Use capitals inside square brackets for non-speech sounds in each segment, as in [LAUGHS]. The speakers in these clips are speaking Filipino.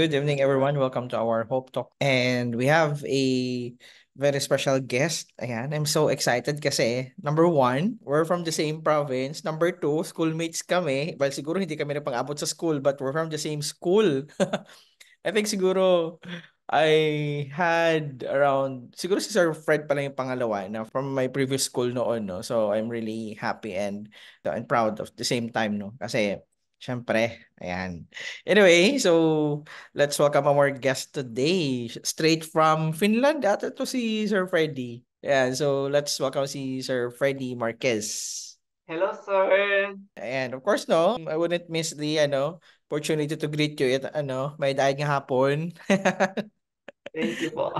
Good evening, everyone. Welcome to our Hope Talk. And we have a very special guest. Ayan, I'm so excited kasi number one, we're from the same province. Number two, schoolmates kami. Well, siguro hindi kami napang-abot sa school, but we're from the same school. [LAUGHS] I think siguro I had around, siguro si Sir Fred pala yung pangalawa na from my previous school noon, no? So, I'm really happy and, uh, and proud of the same time, no? Kasi Siyempre, ayan. Anyway, so let's welcome our guest today, straight from Finland. At ito si Sir Freddy. Ayan, so let's welcome si Sir Freddy Marquez. Hello, sir. And of course, no, I wouldn't miss the ano opportunity to greet you at ano, may daig nga hapon. [LAUGHS] Thank you po.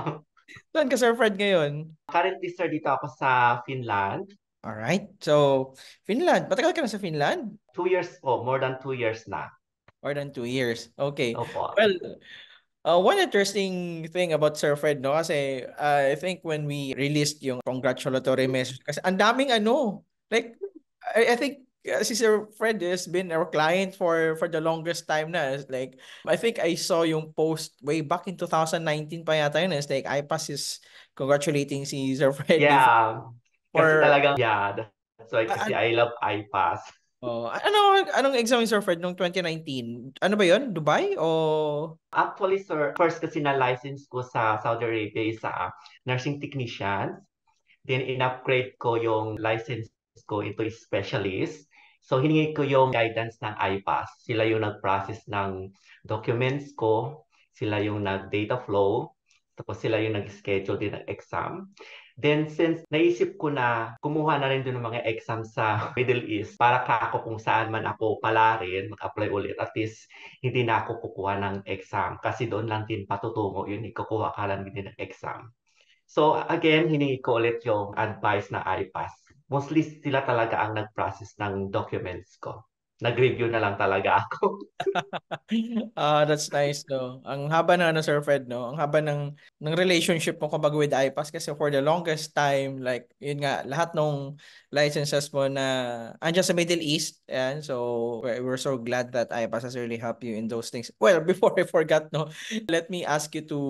Saan ka, Sir Fred, ngayon? Currently, sir, dito ako sa Finland. All right. So, Finland. Matagal ka na sa Finland? Two years po, oh, more than two years na. More than two years. Okay. Opo. Well, Uh, one interesting thing about Sir Fred, no, kasi uh, I think when we released yung congratulatory mm. message, kasi ang daming ano, like, I, I think uh, si Sir Fred has been our client for for the longest time na. It's like, I think I saw yung post way back in 2019 pa yata yun. It's like, IPAS is congratulating si Sir Fred. Yeah. For, [LAUGHS] kasi talagang, yeah. That's why kasi uh, I love iPass. Oh, ano anong exam sir Fred nung 2019? Ano ba 'yon? Dubai o Actually sir, first kasi na license ko sa Saudi Arabia is sa ah, nursing technician. Then in-upgrade ko yung license ko ito is specialist. So hiningi ko yung guidance ng IPAS. Sila yung nag-process ng documents ko, sila yung nag-data flow, tapos sila yung nag-schedule din ng exam. Then since naisip ko na kumuha na rin din ng mga exam sa [LAUGHS] Middle East para ka ako kung saan man ako pala rin mag-apply ulit at least hindi na ako kukuha ng exam kasi doon lang din patutungo yun ikukuha ka lang din ng exam. So again, hiningi ko ulit yung advice na IPAS. Mostly sila talaga ang nag-process ng documents ko nag-review na lang talaga ako. uh, [LAUGHS] that's nice though. Ang haba na ano Sir Fred no, ang haba ng ng relationship mo kapag with iPass kasi for the longest time like yun nga lahat ng licenses mo na andiyan sa Middle East and so we're so glad that iPass has really helped you in those things. Well, [LAUGHS] before I forgot no, let me ask you to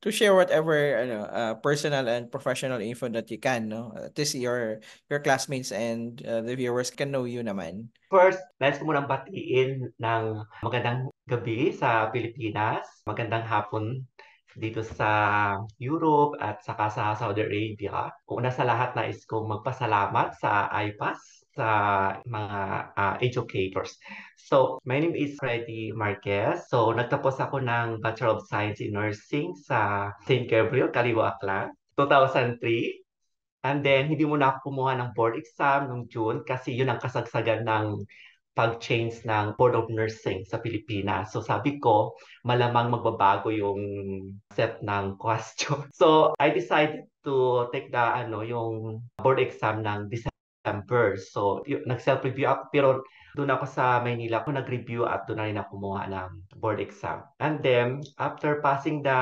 to share whatever ano uh, personal and professional info that you can no. This your your classmates and uh, the viewers can know you naman. First, nais ko munang batiin ng magandang gabi sa Pilipinas, magandang hapon dito sa Europe at saka sa Saudi Arabia. Una sa lahat na is kong magpasalamat sa IPAS sa mga uh, educators. So, my name is Freddy Marquez. So, nagtapos ako ng Bachelor of Science in Nursing sa St. Gabriel, Kaliwa Aklan, 2003. And then, hindi mo na ako kumuha ng board exam noong June kasi yun ang kasagsagan ng pag-change ng Board of Nursing sa Pilipinas. So sabi ko, malamang magbabago yung set ng [LAUGHS] question. So I decided to take the ano yung board exam ng December September. So, nag-self-review ako. Pero doon ako sa Maynila ako nag-review at doon na rin ako kumuha ng board exam. And then, after passing the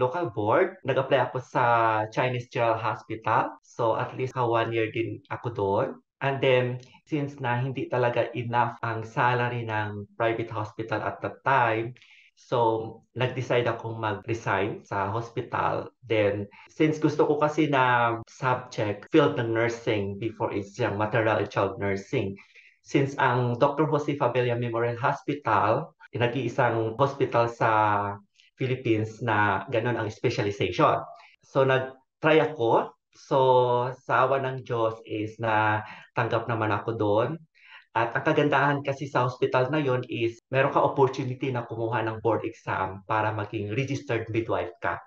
local board, nag-apply ako sa Chinese General Hospital. So, at least ka one year din ako doon. And then, since na hindi talaga enough ang salary ng private hospital at that time, So, nag-decide akong mag-resign sa hospital. Then, since gusto ko kasi na subject field ng nursing before it's yung maternal and child nursing, since ang Dr. Jose Fabella Memorial Hospital, nag-iisang hospital sa Philippines na ganun ang specialization. So, nag-try ako. So, sa awa ng Diyos is na tanggap naman ako doon. At ang kagandahan kasi sa hospital na yon is meron ka opportunity na kumuha ng board exam para maging registered midwife ka.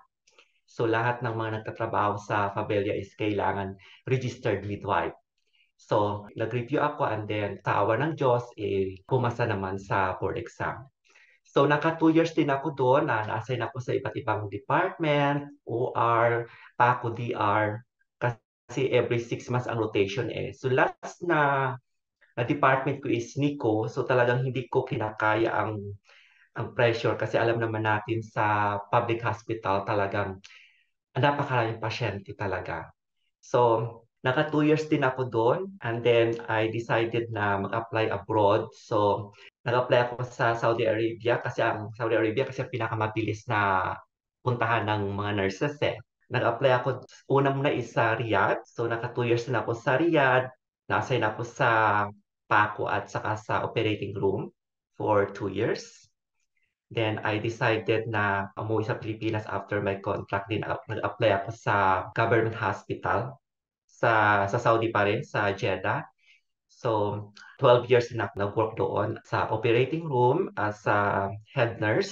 So lahat ng mga nagtatrabaho sa Fabelia is kailangan registered midwife. So, nag-review ako and then sa ng Diyos, eh, pumasa naman sa board exam. So, naka two years din ako doon na na-assign ako sa iba't ibang department, OR, PACO DR, kasi every six months ang rotation eh. So, last na uh, department ko is Nico, so talagang hindi ko kinakaya ang ang pressure kasi alam naman natin sa public hospital talagang napakaraming pasyente talaga. So, naka 2 years din ako doon and then I decided na mag-apply abroad. So, nag-apply ako sa Saudi Arabia kasi ang Saudi Arabia kasi ang pinakamabilis na puntahan ng mga nurses eh. Nag-apply ako, una muna is sa Riyadh. So, naka two years na ako sa Riyadh. Na-assign ako sa pa at saka sa operating room for two years. Then I decided na umuwi sa Pilipinas after my contract din. Nag-apply ako sa government hospital sa, sa Saudi pa rin, sa Jeddah. So, 12 years na nag-work doon sa operating room as a head nurse.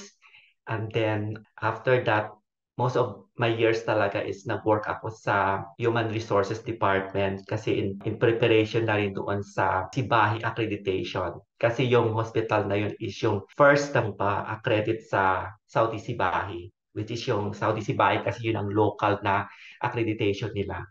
And then after that, most of my years talaga is nag-work ako sa Human Resources Department kasi in, in preparation na rin doon sa Sibahi Accreditation. Kasi yung hospital na yun is yung first ng pa-accredit sa Saudi Sibahi which is yung Saudi Sibahi kasi yun ang local na accreditation nila.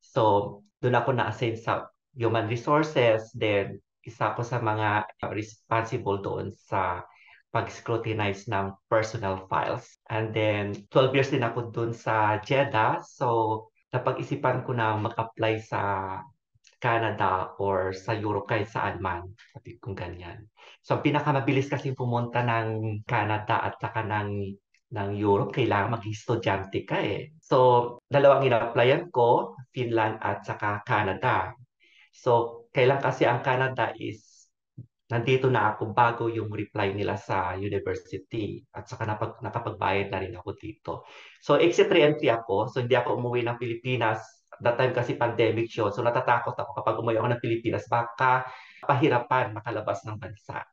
So, doon ako na-assign sa human resources, then isa ko sa mga responsible doon sa pag-scrutinize ng personal files. And then, 12 years din ako dun sa JEDA. So, napag-isipan ko na mag-apply sa Canada or sa Europe kahit saan man. Sabi kong ganyan. So, ang pinakamabilis kasi pumunta ng Canada at saka ng, ng Europe, kailangan mag-estudyante ka eh. So, dalawang in-applyan ko, Finland at saka Canada. So, kailan kasi ang Canada is nandito na ako bago yung reply nila sa university. At saka napag, nakapagbayad na rin ako dito. So exit reentry ako. So hindi ako umuwi ng Pilipinas. That time kasi pandemic yun. So natatakot ako kapag umuwi ako ng Pilipinas. Baka pahirapan makalabas ng bansa.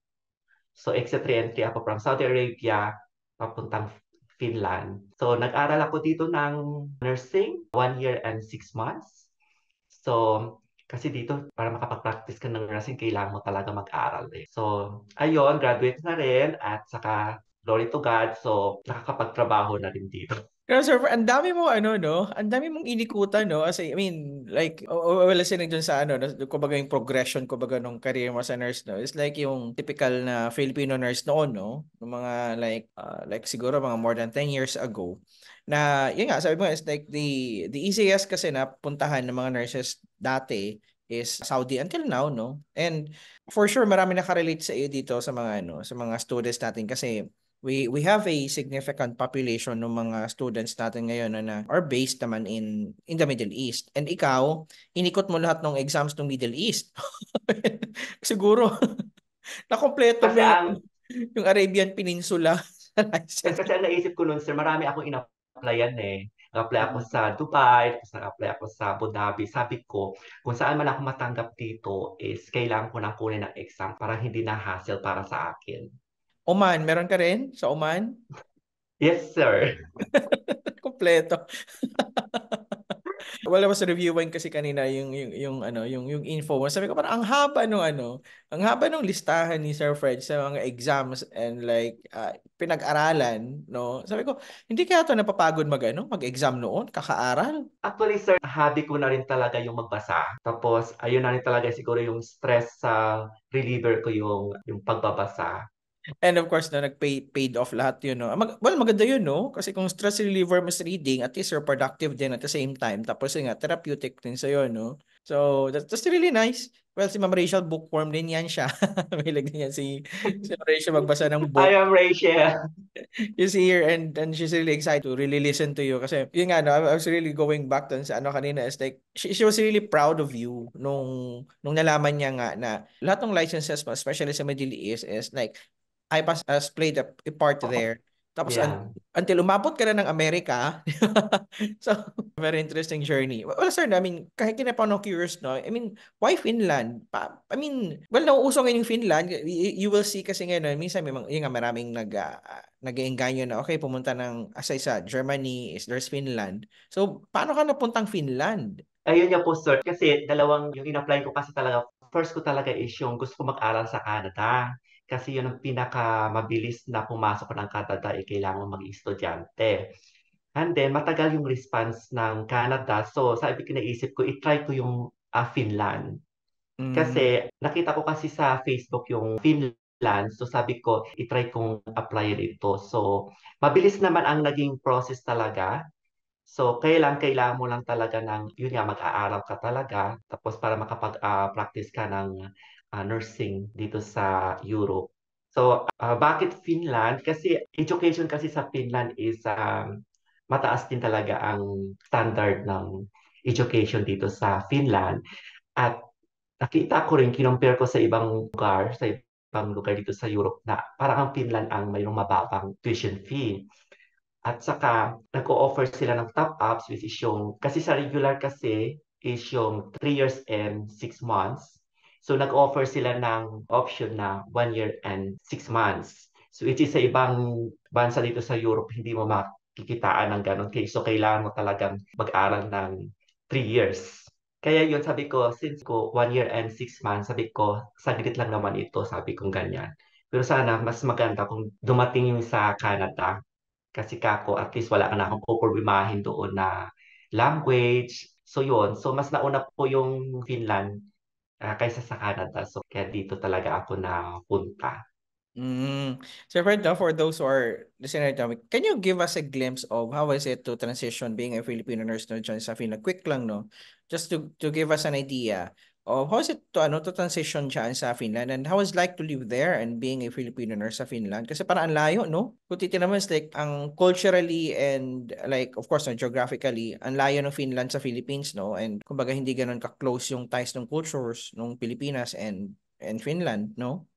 So exit reentry ako from Saudi Arabia papuntang Finland. So nag-aral ako dito ng nursing, one year and six months. So kasi dito, para makapag-practice ka ng nursing, kailangan mo talaga mag-aral eh. So, ayun, graduate na rin at saka glory to God. So, nakakapagtrabaho na rin dito. Pero sir, ang dami mo ano no, ang dami mong inikutan no. As I mean, like wala sila dun sa ano, no? kumbaga yung progression kumbaga nung career mo sa nurse no. It's like yung typical na Filipino nurse noon no, ng mga like uh, like siguro mga more than 10 years ago na yun nga sabi mo it's like the the easiest kasi na puntahan ng mga nurses dati is Saudi until now, no? And for sure, marami nakarelate sa iyo dito sa mga ano, sa mga students natin kasi we we have a significant population ng mga students natin ngayon na, ano, na are based naman in in the Middle East. And ikaw, inikot mo lahat ng exams ng Middle East. [LAUGHS] Siguro [LAUGHS] na kompleto mo ang, um, yung Arabian Peninsula. [LAUGHS] Kasi ang naisip ko noon, sir, marami akong ina-applyan eh. Nag-apply ako sa Dubai, tapos nag-apply ako sa Abu Dhabi. Sabi ko, kung saan man ako matanggap dito is kailangan ko nang kunin ang exam para hindi na hassle para sa akin. Oman, meron ka rin sa Oman? yes, sir. [LAUGHS] Kompleto. [LAUGHS] well, I was reviewing kasi kanina yung yung yung ano, yung yung info. Sabi ko parang ang haba nung ano, ang haba nung listahan ni Sir Fred sa mga exams and like uh, pinag-aralan, no? Sabi ko, hindi kaya to napapagod mag ano, mag-exam noon, kakaaral. Actually, sir, habi ko na rin talaga yung magbasa. Tapos ayun na rin talaga siguro yung stress sa reliever ko yung yung pagbabasa. And of course, na nag-paid paid off lahat yun. No? Mag, well, maganda yun, no? Kasi kung stress reliever mas reading, at least you're productive din at the same time. Tapos yun nga, therapeutic din sa'yo, no? So, that's, that's really nice. Well, si Ma'am Rachel, bookworm din yan siya. [LAUGHS] Mahilig din yan si, si Ma'am Rachel magbasa ng book. I am Rachel. see [LAUGHS] here and, and she's really excited to really listen to you. Kasi, yun nga, no, I was really going back to sa ano kanina. It's like, she, she was really proud of you nung, nung nalaman niya nga na lahat ng licenses mo, especially sa Middle East, is like, Ibas has played a, a part there. Tapos yeah. un- until umabot ka na ng Amerika. [LAUGHS] so, very interesting journey. Well, sir, I mean, kahit kinapano curious, no? I mean, why Finland? Pa- I mean, well, nauuso ngayon yung Finland. Y- you will see kasi ngayon, no? minsan may mga, yung maraming nag, uh, ah, nag-iengganyo na, okay, pumunta ng, asay sa Germany, is there's Finland. So, paano ka napuntang Finland? Ayun nga po, sir. Kasi dalawang yung in-apply ko kasi talaga, first ko talaga is yung gusto ko mag-aral sa Canada kasi yun ang mabilis na pumasok ng Canada ay kailangan mag estudyante. And then, matagal yung response ng Canada. So, sabi ko, naisip ko, itry ko yung uh, Finland. Mm. Kasi, nakita ko kasi sa Facebook yung Finland. So, sabi ko, itry kong apply rito. So, mabilis naman ang naging process talaga. So, kailan, kailangan mo lang talaga ng, yun nga, mag-aaral ka talaga. Tapos, para makapag-practice ah, uh, ka ng uh, nursing dito sa Europe. So, uh, bakit Finland? Kasi education kasi sa Finland is um, mataas din talaga ang standard ng education dito sa Finland. At nakita ko rin, kinumpare ko sa ibang lugar, sa ibang lugar dito sa Europe na parang ang Finland ang mayroong mababang tuition fee. At saka, nag-o-offer sila ng top-ups which is yung, kasi sa regular kasi is yung 3 years and 6 months So nag-offer sila ng option na 1 year and 6 months. So it is sa ibang bansa dito sa Europe, hindi mo makikitaan ng ganun. case. so kailangan mo talagang mag-aral ng 3 years. Kaya yun, sabi ko, since ko 1 year and 6 months, sabi ko, saglit lang naman ito, sabi kong ganyan. Pero sana mas maganda kung dumating yung sa Canada. Kasi kako, at least wala ka na akong poproblemahin doon na language. So yun, so mas nauna po yung Finland ah, kaysa sa Canada. So, kaya dito talaga ako napunta. Mm. So friend, now, for those who are listening to me, can you give us a glimpse of how is it to transition being a Filipino nurse no dyan sa Finland? Quick lang, no? Just to to give us an idea Oh, how is it to ano to transition siya sa Finland and how is like to live there and being a Filipino nurse sa Finland kasi parang ang layo no. Kung titingnan mo like ang culturally and like of course no, geographically ang layo ng Finland sa Philippines no and kumbaga hindi ganoon ka-close yung ties ng cultures ng Pilipinas and and Finland no.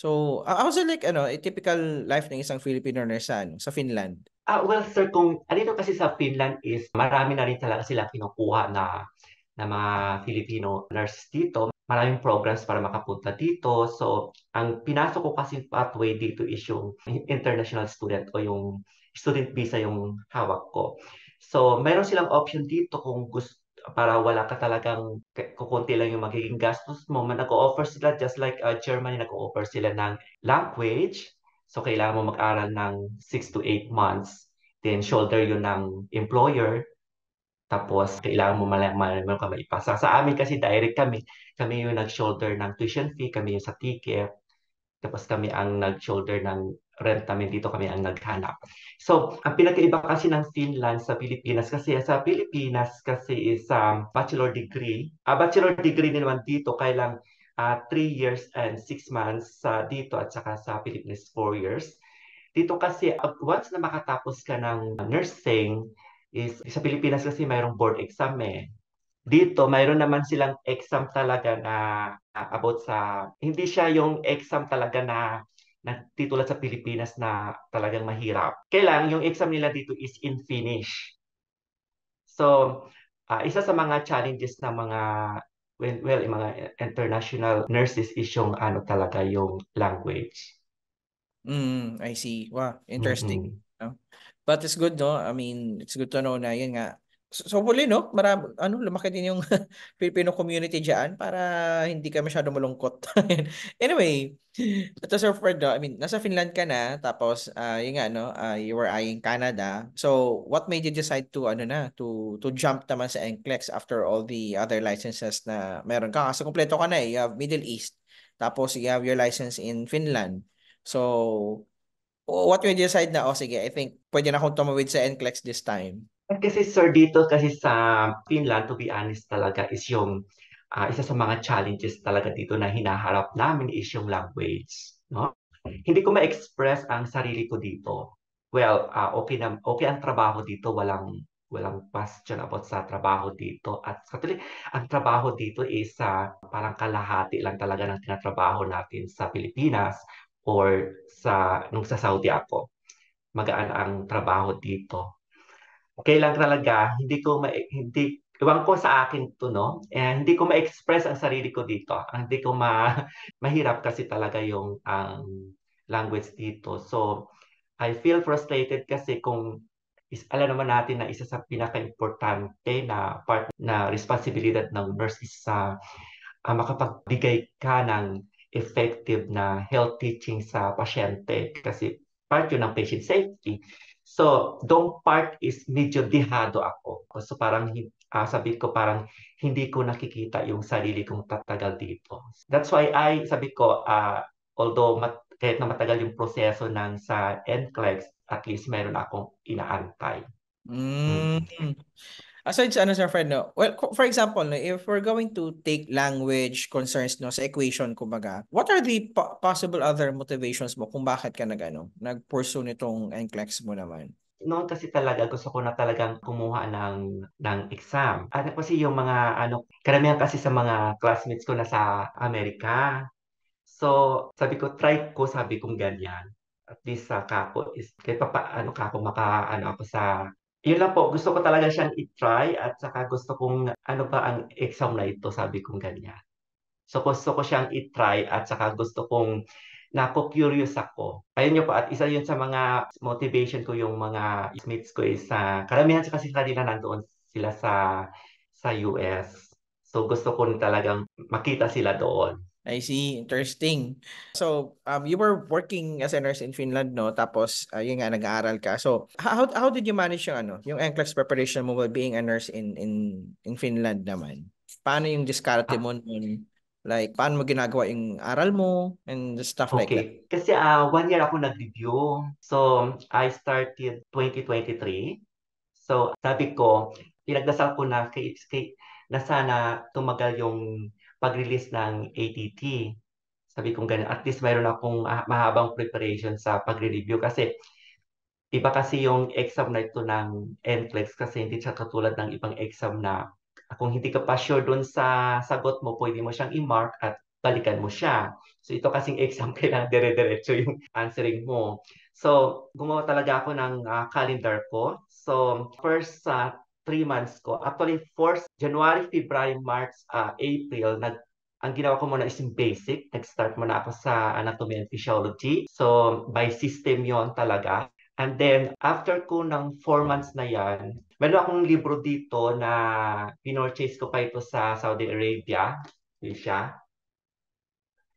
So, I uh, was like ano, a typical life ng isang Filipino nurse sa, ano, sa Finland. Ah, uh, well sir, kung dito kasi sa Finland is marami na rin talaga sila kinukuha na na mga Filipino nurses dito. Maraming programs para makapunta dito. So, ang pinasok ko kasi pathway dito is yung international student o yung student visa yung hawak ko. So, meron silang option dito kung gusto para wala ka talagang kukunti lang yung magiging gastos mo. Nag-o-offer sila just like uh, Germany, nag-o-offer sila ng language. So, kailangan mo mag-aral ng 6 to 8 months. Then, shoulder yun ng employer tapos, kailangan mo malaman mo ka maipasa. Sa amin kasi direct kami, kami yung nag-shoulder ng tuition fee, kami yung sa ticket, tapos kami ang nag-shoulder ng rent namin dito kami ang naghanap. So, ang pinakaiba kasi ng Finland sa Pilipinas kasi sa Pilipinas kasi is um, bachelor degree. A ah, bachelor degree din naman dito kailang 3 uh, ah, three years and 6 months sa uh, dito at saka sa Pilipinas 4 years. Dito kasi uh, once na makatapos ka ng nursing, is sa Pilipinas kasi mayroong board exam eh. Dito, mayroon naman silang exam talaga na uh, about sa, hindi siya yung exam talaga na na sa Pilipinas na talagang mahirap. Kailang yung exam nila dito is in Finnish. So, uh, isa sa mga challenges ng mga when, well, yung mga international nurses is yung ano talaga yung language. Mm, I see. Wow, interesting. Mm-hmm. No? But it's good, no? I mean, it's good to know na yun nga. So, huli, no? Marami, ano, lumaki din yung [LAUGHS] Filipino community dyan para hindi ka masyado malungkot. [LAUGHS] anyway, ito Sir Fred, no? I mean, nasa Finland ka na, tapos, uh, yun nga, no? Uh, you were eyeing Canada. So, what made you decide to, ano na, to, to jump naman sa NCLEX after all the other licenses na meron ka? Kasi kompleto ka na eh. You have Middle East. Tapos, you have your license in Finland. So, what made you decide na, oh sige, I think pwede na akong tumawid sa NCLEX this time? Kasi sir, dito kasi sa Finland, to be honest talaga, is yung uh, isa sa mga challenges talaga dito na hinaharap namin is yung language. No? Hindi ko ma-express ang sarili ko dito. Well, uh, okay, na, okay ang trabaho dito, walang walang question about sa trabaho dito. At actually, ang trabaho dito is uh, parang kalahati lang talaga ng tinatrabaho natin sa Pilipinas or sa nung sa Saudi ako. Magaan ang trabaho dito. okay lang talaga hindi ko ma- hindi Iwan ko sa akin to, no? Eh, hindi ko ma-express ang sarili ko dito. Ah, hindi ko ma [LAUGHS] mahirap kasi talaga yung ang um, language dito. So, I feel frustrated kasi kung is alam naman natin na isa sa pinaka-importante na part na responsibilidad ng nurse is sa uh, uh, makapagbigay ka ng effective na health teaching sa pasyente mm. kasi part yun ng patient safety. So, doong part is medyo dihado ako. So, parang uh, sabi ko parang hindi ko nakikita yung sarili kong tatagal dito. That's why I, sabi ko, uh, although mat- kahit na matagal yung proseso ng sa NCLEX, at least meron akong inaantay. mm aside sa ano sa friend no well for example no if we're going to take language concerns no sa equation kumbaga what are the po- possible other motivations mo kung bakit ka nagano nagpursue nitong NCLEX mo naman noon kasi talaga gusto ko na talagang kumuha ng ng exam. At kasi yung mga ano karamihan kasi sa mga classmates ko na sa Amerika. So, sabi ko try ko sabi kong ganyan. At least sa uh, kako is kahit pa paano kako maka ano ako sa yun lang po, gusto ko talaga siyang i-try at saka gusto kong ano ba ang exam na ito, sabi kong ganyan. So gusto ko siyang i-try at saka gusto kong nako-curious ako. Ayun nyo po, at isa yun sa mga motivation ko yung mga mates ko is uh, eh, karamihan kasi sila nila nandoon sila sa sa US. So gusto ko talagang makita sila doon. I see. Interesting. So, um, you were working as a nurse in Finland, no? Tapos, uh, yun nga, nag-aaral ka. So, how, how did you manage yung, ano, yung NCLEX preparation mo while being a nurse in, in, in Finland naman? Paano yung discarte mo nun? Like, paano mo ginagawa yung aral mo and the stuff okay. like that? Kasi uh, one year ako nag-review. So, I started 2023. So, sabi ko, pinagdasal ko na kay, kay na sana tumagal yung pag-release ng ATT. Sabi kong ganun, at least mayroon akong mahabang preparation sa pagre-review kasi iba kasi yung exam na ito ng NCLEX kasi hindi siya katulad ng ibang exam na kung hindi ka pa sure doon sa sagot mo, pwede mo siyang i-mark at balikan mo siya. So ito kasing [LAUGHS] exam, kailangan dire-diretso yung answering mo. So gumawa talaga ako ng uh, calendar ko. So first uh, three months ko. Actually, first, January, February, March, uh, April, nag ang ginawa ko muna is yung basic. Nag-start muna ako sa anatomy and physiology. So, by system yon talaga. And then, after ko ng 4 months na yan, meron akong libro dito na pinurchase ko pa ito sa Saudi Arabia. Yun siya.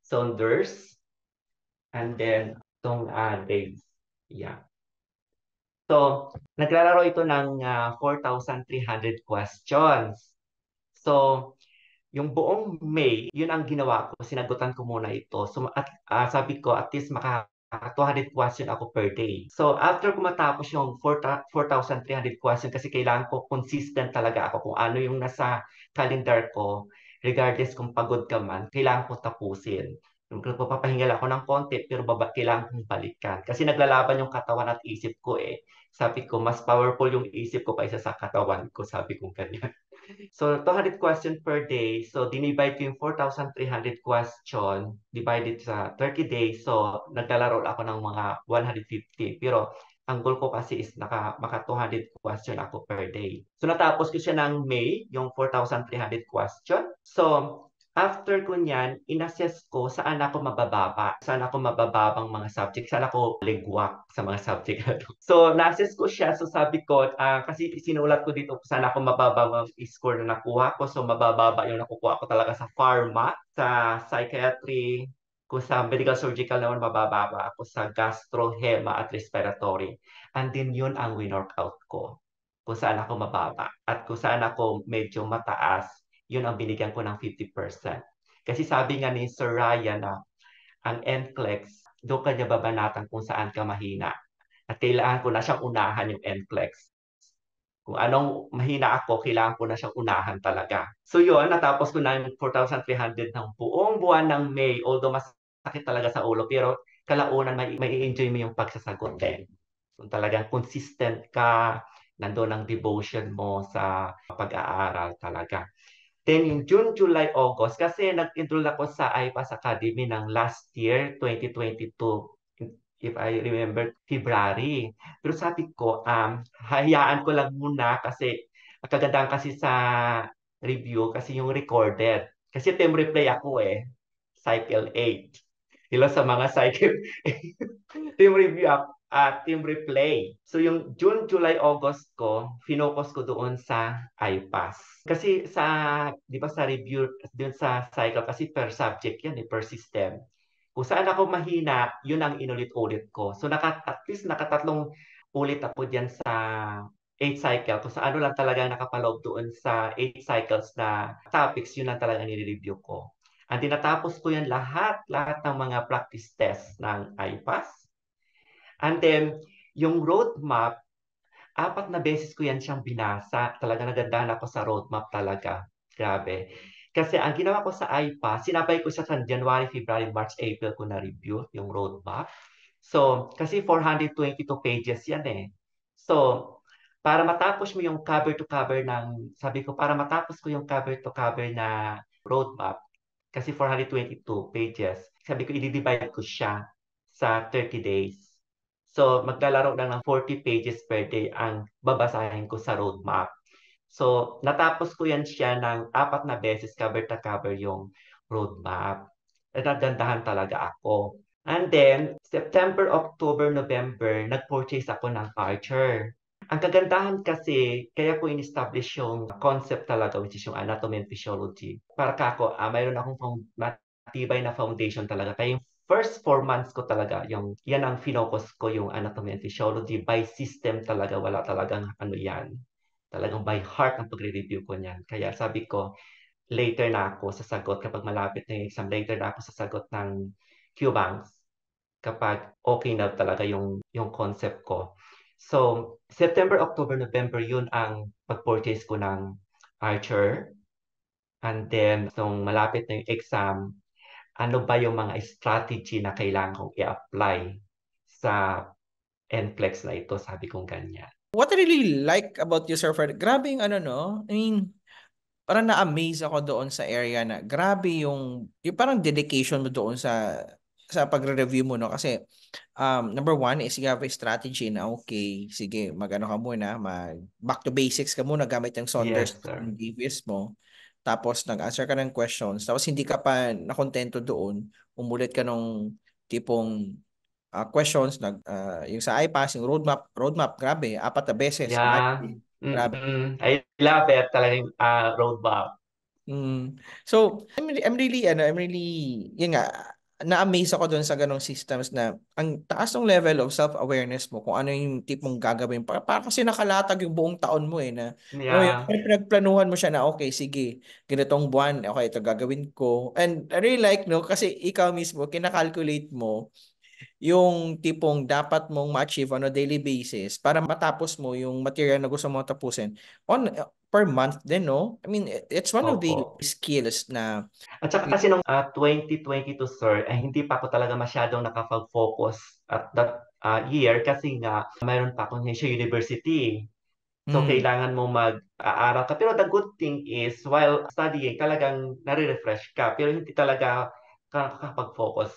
Saunders. And then, itong uh, ah, days. Yeah. So, naglalaro ito ng uh, ah, 4,300 questions. So, yung buong May, yun ang ginawa ko. Sinagutan ko muna ito. So, at, uh, sabi ko, at least maka 200 questions ako per day. So, after ko matapos yung 4,300 questions, kasi kailangan ko consistent talaga ako kung ano yung nasa calendar ko, regardless kung pagod ka man, kailangan ko tapusin nagpapahingal ako ng konti, pero baba, kailangan balikan. Kasi naglalaban yung katawan at isip ko eh. Sabi ko, mas powerful yung isip ko kaysa sa katawan ko. [LAUGHS] Sabi ko ganyan. So, 200 question per day. So, dinivide ko yung 4,300 question divided sa 30 days. So, naglalaro ako ng mga 150. Pero, ang goal ko kasi is naka, maka 200 question ako per day. So, natapos ko siya ng May, yung 4,300 question. So, after ko niyan, inassess ko saan ako mabababa, saan ako mabababang mga subject, saan ako ligwak sa mga subject na to. So, naassess ko siya. So, sabi ko, uh, kasi sinulat ko dito saan ako mabababang score na nakuha ko. So, mabababa yung nakukuha ko talaga sa pharma, sa psychiatry, kung sa medical surgical naman mabababa ako sa gastro, hema at respiratory. And then yun ang out ko kung saan ako mababa at kung saan ako medyo mataas yun ang binigyan ko ng 50%. Kasi sabi nga ni Sir Ryan na ang NCLEX, doon ka niya babanatan kung saan ka mahina. At kailangan ko na siyang unahan yung NCLEX. Kung anong mahina ako, kailangan ko na siyang unahan talaga. So yun, natapos ko na yung 4,300 ng buong buwan ng May, although masakit talaga sa ulo, pero kalaunan may, may enjoy mo yung pagsasagot din. Kung talagang consistent ka, nandoon ang devotion mo sa pag-aaral talaga. Then in June, July, August, kasi nag-enroll ako sa IPAS Academy ng last year, 2022 if I remember, February. Pero sabi ko, um, hayaan ko lang muna kasi kagandaan kasi sa review kasi yung recorded. Kasi team replay ako eh, cycle 8. Ilo sa mga cycle [LAUGHS] team review ako, uh, team replay. So yung June, July, August ko, finocus ko doon sa IPAS. Kasi sa, di ba sa review, doon sa cycle, kasi per subject yan, eh, per system. Kung saan ako mahina, yun ang inulit-ulit ko. So naka, at least nakatatlong ulit ako dyan sa 8 cycle kung sa ano lang talaga nakapaloob doon sa 8 cycles na topics, yun lang talaga nire-review ko. At tinatapos ko yan lahat, lahat ng mga practice test ng IPAS, And then, yung roadmap, apat na beses ko yan siyang binasa. Talaga nagandahan ako sa roadmap talaga. Grabe. Kasi ang ginawa ko sa IPA, sinabay ko siya sa January, February, March, April ko na-review yung roadmap. So, kasi 422 pages yan eh. So, para matapos mo yung cover to cover ng, sabi ko, para matapos ko yung cover to cover na roadmap, kasi 422 pages, sabi ko, i-divide ko siya sa 30 days. So, maglalaro lang ng 40 pages per day ang babasahin ko sa roadmap. So, natapos ko yan siya ng apat na beses cover to cover yung roadmap. At nagandahan talaga ako. And then, September, October, November, nag-purchase ako ng Archer. Ang kagandahan kasi, kaya ko in-establish yung concept talaga, which is yung anatomy and physiology. Para kako, ah, mayroon akong matibay na foundation talaga. Kaya yung first four months ko talaga, yung, yan ang finocus ko, yung anatomy and physiology, by system talaga, wala talagang ano yan. Talagang by heart ang pagre-review ko niyan. Kaya sabi ko, later na ako sasagot, kapag malapit na yung exam, later na ako sasagot ng QBanks kapag okay na talaga yung, yung concept ko. So, September, October, November, yun ang pag-purchase ko ng Archer. And then, nung so malapit na yung exam, ano ba yung mga strategy na kailangan kong i-apply sa NCLEX na ito, sabi kong ganyan. What I really like about you, Sir Fred, grabe yung ano, no? I mean, parang na-amaze ako doon sa area na grabe yung, yung parang dedication mo doon sa sa pagre-review mo, no? Kasi, um, number one is you have a strategy na, okay, sige, magano ka muna, mag, back to basics ka muna, gamit yung Saunders yes, Davis mo tapos nag-answer ka ng questions, tapos hindi ka pa nakontento doon, umulit ka nung tipong uh, questions, nag, uh, yung sa iPass, yung roadmap, roadmap, grabe, apat na beses. Yeah. Grabe. I love it talagang uh, roadmap. Mm. So, I'm, I'm really, ano, I'm really, yun nga, na-amaze ako doon sa ganong systems na ang taas ng level of self-awareness mo kung ano yung tipong gagawin. Para, para kasi nakalatag yung buong taon mo eh. Na, yeah. Yung, planuhan mo siya na, okay, sige, ganitong buwan, okay, ito gagawin ko. And I really like, no, kasi ikaw mismo, kinakalculate mo yung tipong dapat mong ma-achieve on a daily basis para matapos mo yung material na gusto mo tapusin on per month din, no? I mean, it's one Opo. of the skills na... At saka kasi nung uh, ah, 2022, sir, ay eh, hindi pa ako talaga masyadong nakapag-focus at that uh, year kasi nga mayroon pa akong Henshaw University. So, mm. kailangan mo mag-aaral ka. Pero the good thing is, while studying, talagang nare-refresh ka. Pero hindi talaga ka nakakapag-focus.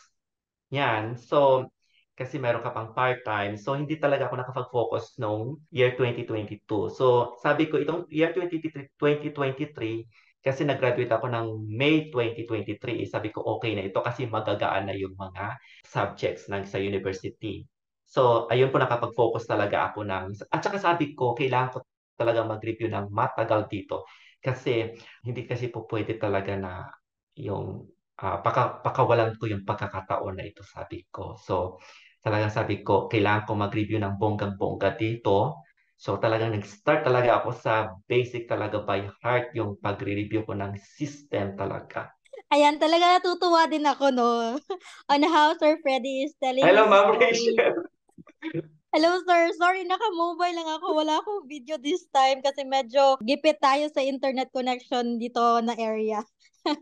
Yan. So, kasi meron ka pang part-time. So, hindi talaga ako nakapag-focus noong year 2022. So, sabi ko, itong year 2023, 2023 kasi nag-graduate ako ng May 2023. Eh, sabi ko, okay na ito kasi magagaan na yung mga subjects ng sa university. So, ayun po nakapag-focus talaga ako ng... At saka sabi ko, kailangan ko talaga mag-review ng matagal dito. Kasi, hindi kasi po pwede talaga na yung uh, paka, pakawalan ko yung pagkakataon na ito, sabi ko. So, Talagang sabi ko, kailangan ko mag-review ng bonggang-bongga dito. So talagang nag-start talaga ako sa basic talaga by heart yung pag-review ko ng system talaga. Ayan, talaga natutuwa din ako, no? [LAUGHS] On how Sir Freddy is telling Hello, Ma'am Rachel. [LAUGHS] Hello, sir. Sorry, naka-mobile lang ako. Wala akong video this time kasi medyo gipit tayo sa internet connection dito na area. [LAUGHS]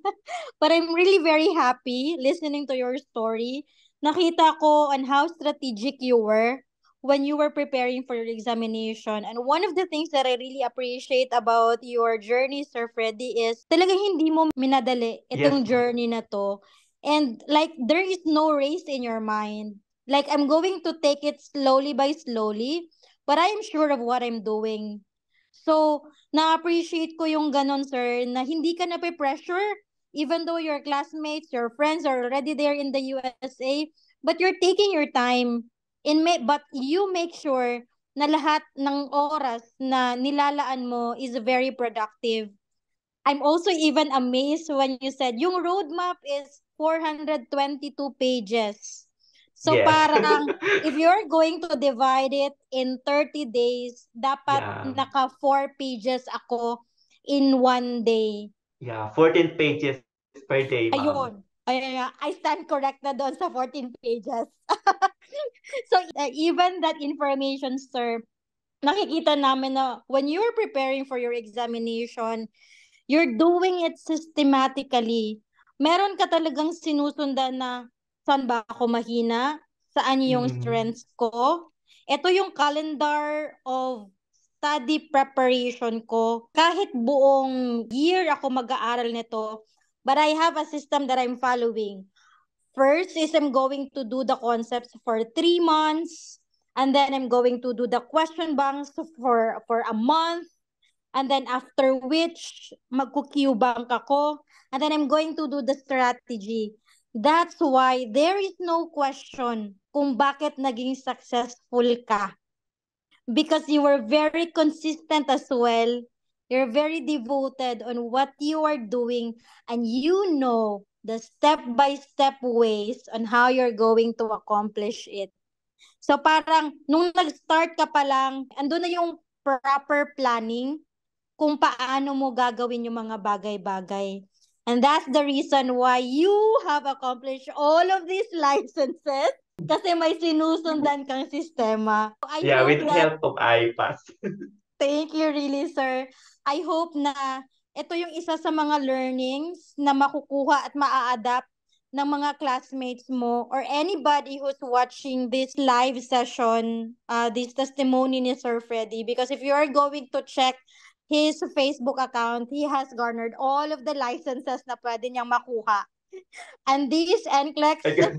But I'm really very happy listening to your story nakita ko on how strategic you were when you were preparing for your examination. And one of the things that I really appreciate about your journey, Sir Freddy, is talagang hindi mo minadali itong yes. journey na to. And like, there is no race in your mind. Like, I'm going to take it slowly by slowly, but I am sure of what I'm doing. So, na-appreciate ko yung ganon, sir, na hindi ka na pe pressure even though your classmates, your friends are already there in the USA, but you're taking your time in may, but you make sure na lahat ng oras na nilalaan mo is very productive. I'm also even amazed when you said yung roadmap is 422 pages. So yeah. parang [LAUGHS] if you're going to divide it in 30 days, dapat yeah. naka 4 pages ako in one day. Yeah, 14 pages per day, ma'am. Ayun. Ayun, I stand correct na doon sa 14 pages. [LAUGHS] so, uh, even that information, sir, nakikita namin na when you're preparing for your examination, you're doing it systematically. Meron ka talagang sinusundan na saan ba ako mahina, saan yung mm-hmm. strengths ko. Ito yung calendar of study preparation ko. Kahit buong year ako mag-aaral nito, but I have a system that I'm following. First is I'm going to do the concepts for three months, and then I'm going to do the question banks for, for a month, and then after which, magkukiyo bank ako, and then I'm going to do the strategy. That's why there is no question kung bakit naging successful ka because you were very consistent as well. You're very devoted on what you are doing and you know the step-by-step ways on how you're going to accomplish it. So parang nung nag-start ka pa lang, andun na yung proper planning kung paano mo gagawin yung mga bagay-bagay. And that's the reason why you have accomplished all of these [LAUGHS] licenses kasi may sinusundan kang sistema. I yeah, with that... help of IPAS. [LAUGHS] Thank you really, sir. I hope na ito yung isa sa mga learnings na makukuha at maa-adapt ng mga classmates mo or anybody who's watching this live session, uh, this testimony ni Sir Freddy. Because if you are going to check his Facebook account, he has garnered all of the licenses na pwede niyang makuha. [LAUGHS] And these NCLEX... [LAUGHS]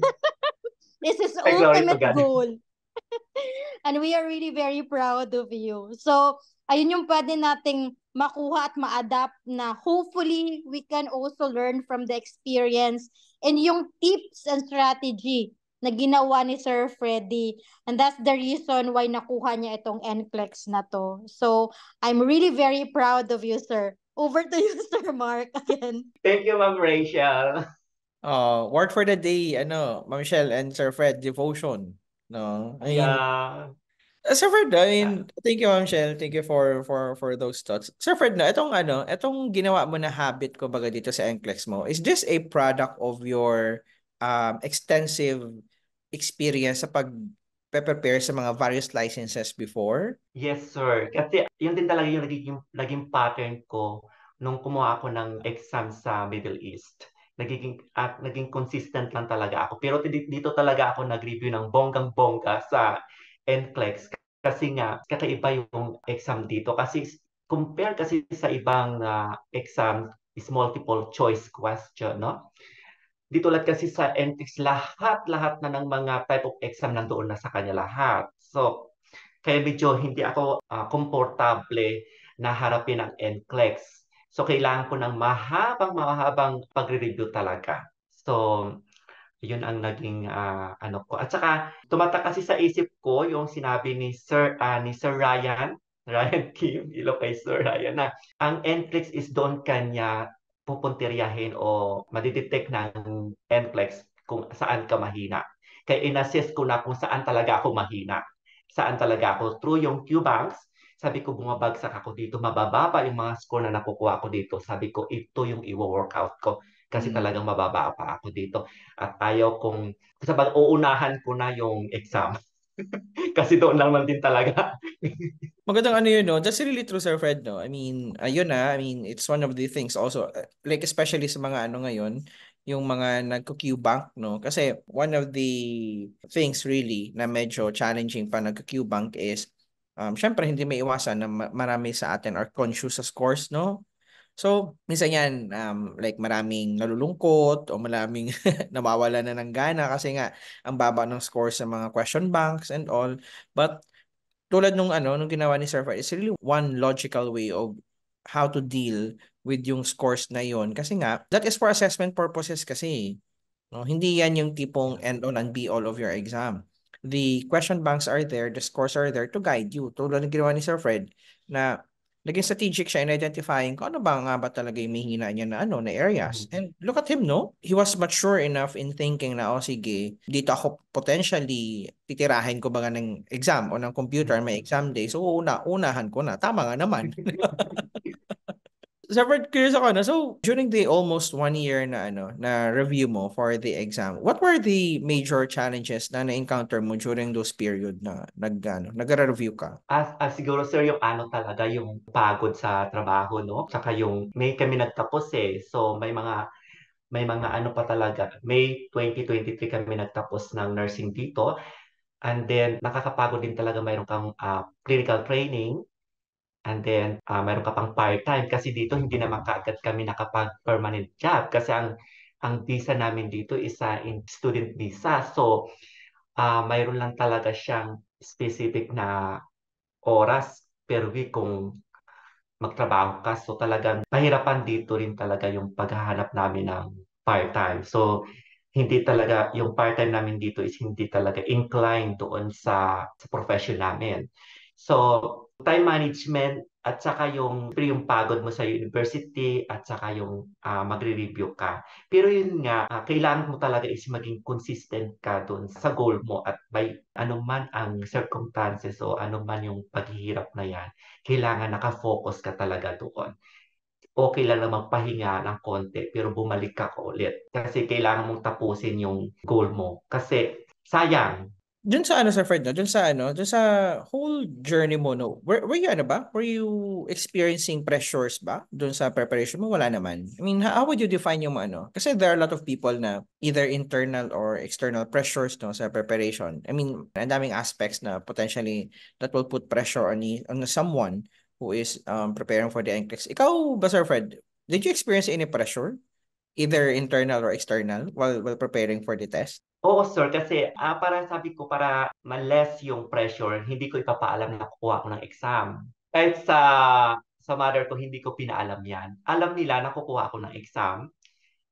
This is Ay, ultimate goal. [LAUGHS] And we are really very proud of you. So, ayun yung pwede nating makuha at ma-adapt na hopefully we can also learn from the experience and yung tips and strategy na ginawa ni Sir Freddy. And that's the reason why nakuha niya itong NCLEX na to. So, I'm really very proud of you, sir. Over to you, [LAUGHS] Sir Mark, again. Thank you, Ma'am Rachel. Uh, ah, word for the day, ano, Ma Michelle and Sir Fred, devotion. No? I mean, yeah. Sir Fred, I mean, yeah. thank you, Ma Michelle. Thank you for for for those thoughts. Sir Fred, no, itong ano, itong ginawa mo na habit ko baga dito sa NCLEX mo, is this a product of your um, extensive experience sa pag prepare sa mga various licenses before? Yes, sir. Kasi yun din talaga yung naging, naging pattern ko nung kumuha ako ng exam sa Middle East nagiging at naging consistent lang talaga ako. Pero dito talaga ako nag-review ng bonggang-bongga sa NCLEX kasi nga kakaiba yung exam dito kasi compare kasi sa ibang uh, exam is multiple choice question, no? Dito lang kasi sa NCLEX lahat-lahat na ng mga type of exam nandoon na sa kanya lahat. So, kaya medyo hindi ako uh, komportable na harapin ang NCLEX So, kailangan ko ng mahabang, mahabang pagre-review talaga. So, yun ang naging uh, ano ko. At saka, tumatak kasi sa isip ko yung sinabi ni Sir, uh, ni Sir Ryan, [LAUGHS] Ryan Kim, ilo kay Sir Ryan, na ang NFLix is doon kanya pupuntiryahin o madidetect ng NFLix kung saan ka mahina. Kaya inassess ko na kung saan talaga ako mahina. Saan talaga ako. Through yung Q-Banks, sabi ko, bumabagsak ako dito. Mababa pa yung mga score na nakukuha ko dito. Sabi ko, ito yung i workout ko. Kasi mm. talagang mababa pa ako dito. At ayaw kong, sabag, uunahan ko na yung exam. [LAUGHS] Kasi doon lang man din talaga. [LAUGHS] Magandang ano yun, no? That's really true, Sir Fred, no? I mean, ayun na. I mean, it's one of the things also, eh, like especially sa mga ano ngayon, yung mga nagko-queue bank, no? Kasi one of the things really na medyo challenging pa nagko-queue bank is um, syempre hindi may iwasan na marami sa atin are conscious sa scores, no? So, minsan yan, um, like maraming nalulungkot o maraming [LAUGHS] nawawala na ng gana kasi nga ang baba ng scores sa mga question banks and all. But tulad nung ano, nung ginawa ni Sir Fred, it's really one logical way of how to deal with yung scores na yon Kasi nga, that is for assessment purposes kasi. No? Hindi yan yung tipong end on and be all of your exam the question banks are there, the scores are there to guide you. Tulad ng ginawa ni Sir Fred na naging strategic siya in identifying kung ano ba nga ba talaga yung mihina niya na ano na areas. Mm-hmm. And look at him, no? He was mature enough in thinking na, oh sige, dito ako potentially titirahin ko baga ng exam o ng computer, may mm-hmm. exam day. So una, unahan ko na. Tama nga naman. [LAUGHS] Separate curious ako, no? so during the almost one year na ano na review mo for the exam, what were the major challenges na na-encounter mo during those period na nag ano, nagre-review ka? As, as siguro sir yung ano talaga yung pagod sa trabaho no, saka yung may kami nagtapos eh. So may mga may mga ano pa talaga. May 2023 kami nagtapos ng nursing dito. And then, nakakapagod din talaga mayroon kang uh, clinical training And then, uh, meron ka pang part-time kasi dito hindi naman kaagad kami nakapag-permanent job kasi ang ang visa namin dito is uh, in student visa. So, uh, mayroon lang talaga siyang specific na oras per week kung magtrabaho ka. So, talagang pahirapan dito rin talaga yung paghahanap namin ng part-time. So, hindi talaga, yung part-time namin dito is hindi talaga inclined doon sa, sa profession namin. So, time management at saka yung yung pagod mo sa university at saka yung uh, magre-review ka. Pero yun nga, uh, kailangan mo talaga is maging consistent ka doon sa goal mo at by anuman ang circumstances o anuman yung paghihirap na yan, kailangan nakafocus ka talaga doon. Okay lang na magpahinga ng konti pero bumalik ka ulit kasi kailangan mong tapusin yung goal mo kasi sayang dun sa ano, Sir Fred, no? dun sa ano, dun sa whole journey mo, no? Were, were you ano ba? Were you experiencing pressures ba dun sa preparation mo? Wala naman. I mean, how would you define yung ano? Kasi there are a lot of people na either internal or external pressures no sa preparation. I mean, ang daming aspects na potentially that will put pressure on, the, on someone who is um, preparing for the NCLEX. Ikaw ba, Sir Fred, did you experience any pressure either internal or external while, while preparing for the test? Oo sir, kasi uh, para sabi ko para ma-less yung pressure, hindi ko ipapaalam na kukuha ko ng exam. Kahit sa sa mother ko, hindi ko pinaalam yan. Alam nila na kukuha ko ng exam.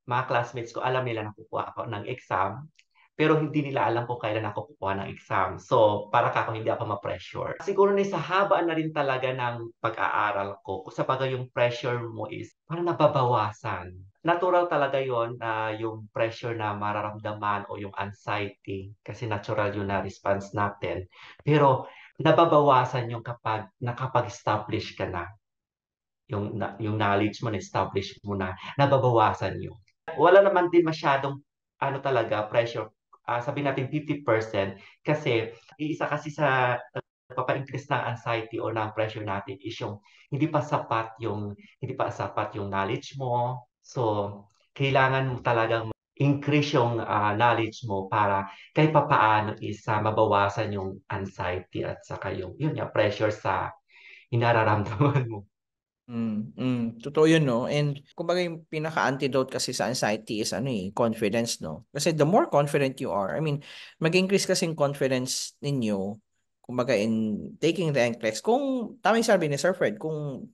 Mga classmates ko, alam nila na kukuha ako ng exam. Pero hindi nila alam kung kailan ako kukuha ng exam. So, para ka ako hindi ako ma-pressure. Siguro na sa haba na rin talaga ng pag-aaral ko. Kung sa bagay yung pressure mo is parang nababawasan natural talaga yon na uh, yung pressure na mararamdaman o yung anxiety kasi natural yun na response natin. Pero nababawasan yung kapag nakapag-establish ka na. Yung, yung knowledge mo, na-establish mo na, nababawasan yun. Wala naman din masyadong ano talaga, pressure. Uh, sabihin natin 50% kasi isa kasi sa nagpapa-increase ng anxiety o ng pressure natin is yung hindi pa sapat yung hindi pa sapat yung knowledge mo, So, kailangan mo talagang increase yung uh, knowledge mo para kay papaano isa uh, mabawasan yung anxiety at saka yung yun yung pressure sa inararamdaman mo. Mm, mm, totoo yun, no? And kumbaga yung pinaka-antidote kasi sa anxiety is ano eh, confidence, no? Kasi the more confident you are, I mean, mag-increase kasi yung confidence ninyo kumbaga in taking the NCLEX, kung tama yung sabi ni Sir Fred, kung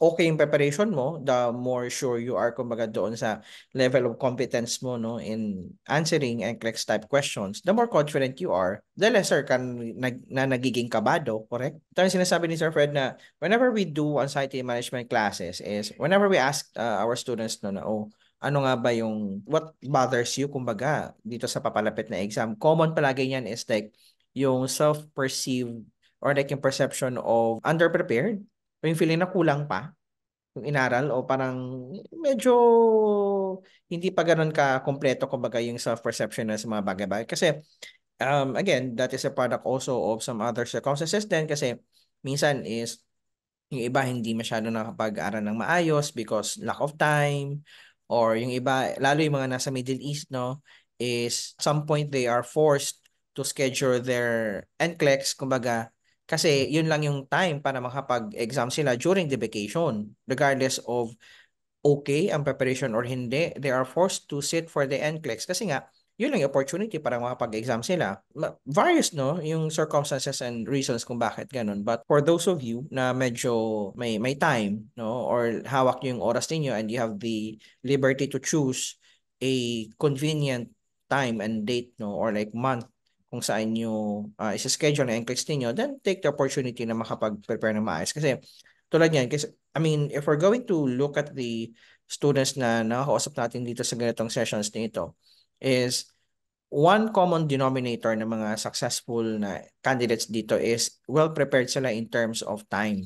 okay yung preparation mo, the more sure you are kumbaga doon sa level of competence mo no in answering NCLEX type questions, the more confident you are, the lesser ka na, na nagiging kabado, correct? Ito yung sinasabi ni Sir Fred na whenever we do anxiety management classes is whenever we ask uh, our students no na oh, ano nga ba yung what bothers you kumbaga dito sa papalapit na exam, common palagi niyan is like yung self-perceived or like yung perception of underprepared o yung feeling na kulang pa yung inaral o parang medyo hindi pa ganun ka kompleto kumbaga yung self-perception na sa mga bagay-bagay. Kasi um, again, that is a product also of some other circumstances then kasi minsan is yung iba hindi masyado nakapag-aral ng maayos because lack of time or yung iba, lalo yung mga nasa Middle East, no, is some point they are forced to schedule their NCLEX, kumbaga, kasi yun lang yung time para makapag-exam sila during the vacation. Regardless of okay ang preparation or hindi, they are forced to sit for the NCLEX. Kasi nga, yun lang yung opportunity para makapag-exam sila. Various, no, yung circumstances and reasons kung bakit ganun. But for those of you na medyo may, may time, no, or hawak yung oras ninyo and you have the liberty to choose a convenient time and date, no, or like month kung saan nyo uh, isa-schedule na NCLEX ninyo, then take the opportunity na makapag-prepare ng maayos. Kasi tulad yan, kasi, I mean, if we're going to look at the students na nakakausap natin dito sa ganitong sessions na ito, is one common denominator ng mga successful na candidates dito is well-prepared sila in terms of time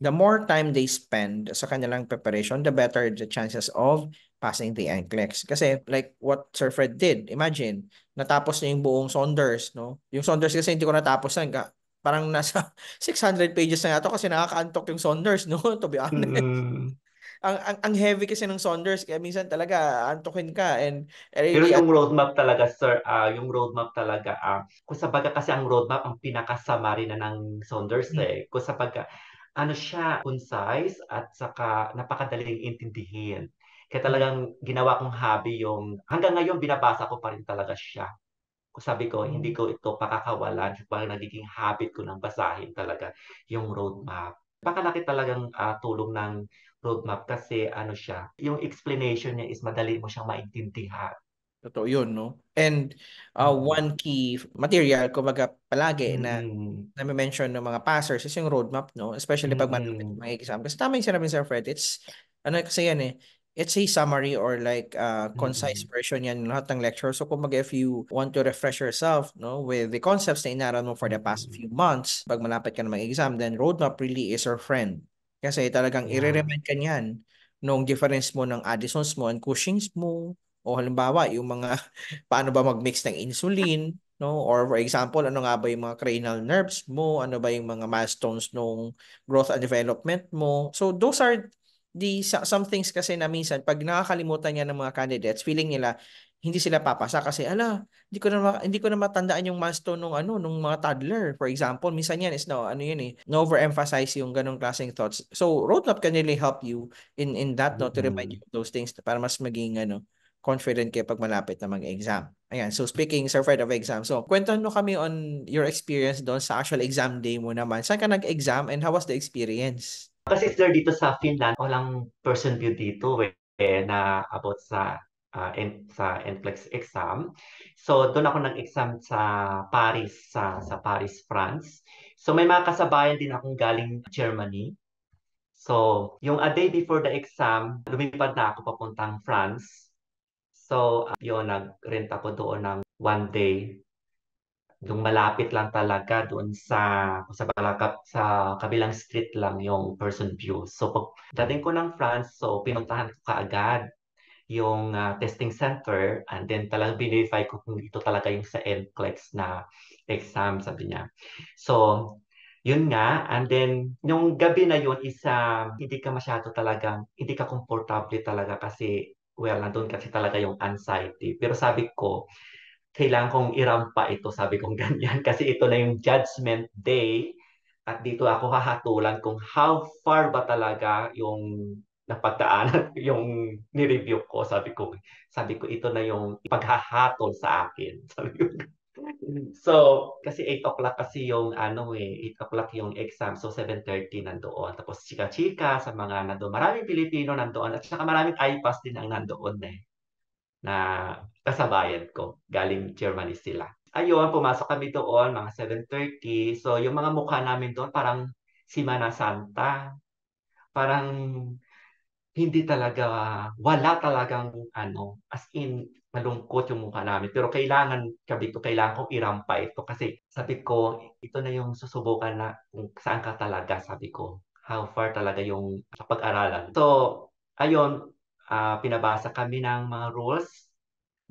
the more time they spend sa kanilang preparation, the better the chances of passing the NCLEX. Kasi like what Sir Fred did, imagine, natapos na yung buong Saunders, no? Yung Saunders kasi hindi ko natapos na, parang nasa 600 [LAUGHS] pages na to kasi nakakaantok yung Saunders, no? [LAUGHS] to be honest. Mm. Ang, ang, ang heavy kasi ng Saunders, kaya minsan talaga antokin ka. And, really, eh, Pero yung roadmap talaga, sir, uh, yung roadmap talaga, uh, kung sa baga kasi ang roadmap ang pinakasama rin na ng Saunders, mm. eh. Kung sa baga, ano siya, concise at saka napakadaling intindihin. Kaya mm. talagang ginawa kong hobby yung, hanggang ngayon binabasa ko pa rin talaga siya. Sabi ko, hindi mm. ko ito pakakawalan. Parang nagiging habit ko ng basahin talaga yung roadmap. laki talagang uh, tulong ng roadmap kasi ano siya, yung explanation niya is madali mo siyang maintindihan. Totoo yun, no? And uh, mm. one key material, kumbaga palagi na mm. na mention ng mga passers is yung roadmap, no? Especially pag malapit mm. mga exam. Kasi tama yung sinabi ni Sir Fred, it's, ano kasi yan eh, it's a summary or like a uh, concise mm-hmm. version yan ng lahat ng lecture. So kung if you want to refresh yourself no, with the concepts na inaral mo for the past mm. few months, pag malapit ka na mag-exam, then roadmap really is your friend. Kasi talagang yeah. i-remind ka niyan nung difference mo ng Addison's mo and Cushing's mo, o halimbawa, yung mga [LAUGHS] paano ba mag-mix ng insulin, no? Or for example, ano nga ba yung mga cranial nerves mo? Ano ba yung mga milestones nung growth and development mo? So those are the some things kasi na minsan pag nakakalimutan niya ng mga candidates, feeling nila hindi sila papasa kasi ala, hindi ko na hindi ko na matandaan yung milestone nung ano nung mga toddler for example. Minsan yan is no ano yun eh, no overemphasize yung ganong klaseng thoughts. So roadmap can really help you in in that no to remind mm. you of those things para mas maging ano confident kayo pag malapit na mag-exam. Ayan, so speaking, Sir Fred, of exam. So, kwento nyo kami on your experience doon sa actual exam day mo naman. Saan ka nag-exam and how was the experience? Kasi sir, dito sa Finland, walang person view dito eh, na about sa uh, ah, in, sa NCLEX exam. So doon ako nag-exam sa Paris, sa, sa Paris, France. So may mga kasabayan din akong galing Germany. So yung a day before the exam, lumipad na ako papuntang France So, uh, yun, nag-rent ako doon ng one day. Yung malapit lang talaga doon sa sa balakap sa kabilang street lang yung person view. So, pag dating ko ng France, so pinuntahan ko kaagad yung uh, testing center and then talagang verify ko kung ito talaga yung sa NCLEX na exam, sabi niya. So, yun nga. And then, yung gabi na yun is uh, hindi ka masyado talagang, hindi ka comfortable talaga kasi well, nandun kasi talaga yung anxiety. Pero sabi ko, kailangan kong irampa ito, sabi kong [LAUGHS] ganyan. Kasi ito na yung judgment day. At dito ako hahatulan kung how far ba talaga yung napagdaanan, [LAUGHS] yung nireview ko. Sabi ko, sabi ko, ito na yung paghahatol sa akin. [LAUGHS] Sabi ko, So, kasi 8 o'clock kasi yung ano eh, 8 o'clock yung exam. So, 7.30 nandoon. Tapos chika-chika sa mga nandoon. Maraming Pilipino nandoon. At saka maraming IPAS din ang nandoon eh. Na kasabayan ko. Galing Germany sila. Ayun, pumasok kami doon, mga 7.30. So, yung mga mukha namin doon, parang Simana Santa. Parang hindi talaga, wala talagang ano, as in, malungkot yung mukha namin. Pero kailangan, sabi ko, kailangan kong irampa ito kasi sabi ko, ito na yung susubukan na kung saan ka talaga, sabi ko, how far talaga yung pag-aralan. So, ayun, uh, pinabasa kami ng mga rules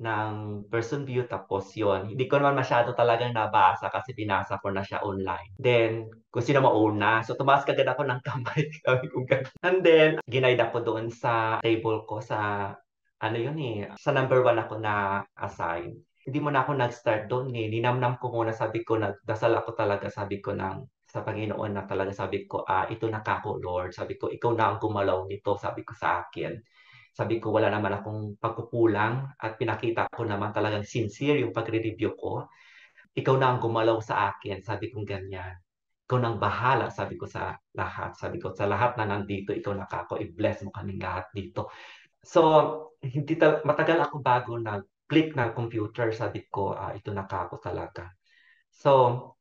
ng person view tapos yon hindi ko naman masyado talagang nabasa kasi binasa ko na siya online then kung sino mauna so tumaas kagad ako ng [LAUGHS] kamay sabi ko ganun. and then ginaida ko doon sa table ko sa ano yun eh sa number one ako na assign hindi mo na ako nag-start doon eh ninamnam ko muna sabi ko nagdasal ako talaga sabi ko ng sa Panginoon na talaga sabi ko, ah, ito na kako, Lord. Sabi ko, ikaw na ang gumalaw nito, sabi ko sa akin. Sabi ko, wala naman akong pagkukulang at pinakita ko naman talagang sincere yung pagre-review ko. Ikaw na ang gumalaw sa akin, sabi kong ganyan. Ikaw nang bahala, sabi ko sa lahat. Sabi ko, sa lahat na nandito, ikaw na kako, i-bless mo kaming lahat dito. So, hindi ta- matagal ako bago nag-click ng computer, sabi ko, uh, ito na kako talaga. So,